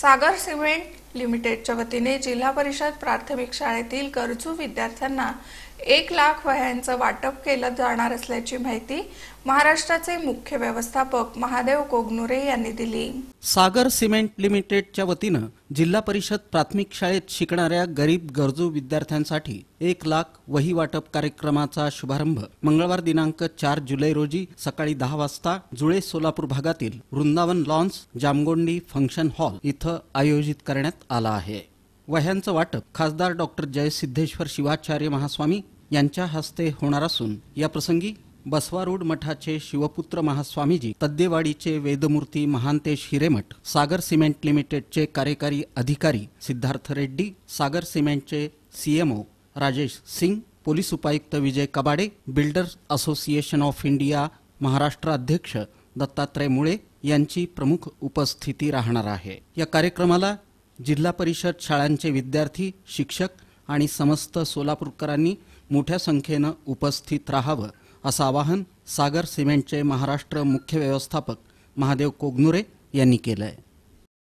सागर cement लिमिटेडच्या वतीने जिल्हा परिषद प्राथमिक शाळेतील गरजू विद्यार्थ्यांना एक लाख वह्यांचं वाटप केलं जाणार असल्याची माहिती महाराष्ट्राचे मुख्य व्यवस्थापक महादेव कोगनुरे यांनी दिली सागर सिमेंट लिमिटेडच्या वतीनं जिल्हा परिषद प्राथमिक शाळेत शिकणाऱ्या गरीब गरजू विद्यार्थ्यांसाठी एक लाख वही वाटप कार्यक्रमाचा शुभारंभ मंगळवार दिनांक चार जुलै रोजी सकाळी दहा वाजता जुळे सोलापूर भागातील Vrindavan lawns Jamgondi function hall इथं आयोजित करण्यात आला आहे वह्यांचं वाटप खासदार डॉक्टर जयसिद्धेश्वर शिवाचार्य महास्वामी यांच्या हस्ते होणार असून या प्रसंगी बसवारूड मठाचे शिवपुत्र महास्वामीजी तद्देवाडीचे वेदमूर्ती महांतेश हिरेमठ सागर सिमेंट लिमिटेडचे कार्यकारी अधिकारी सिद्धार्थ रेड्डी सागर सिमेंटचे सीएमओ राजेश सिंग पोलीस उपायुक्त Vijay Kabade builders association of India Maharashtra अध्यक्ष दत्तात्रय मुळे यांची प्रमुख उपस्थिती राहणार आहे या कार्यक्रमाला जिल्हा परिषद शाळांचे विद्यार्थी शिक्षक आणि समस्त सोलापूरकरांनी मोठ्या संख्येनं उपस्थित राहावं असं आवाहन सागर सिमेंटचे महाराष्ट्र मुख्य व्यवस्थापक महादेव कोगनुरे यांनी केलं आहे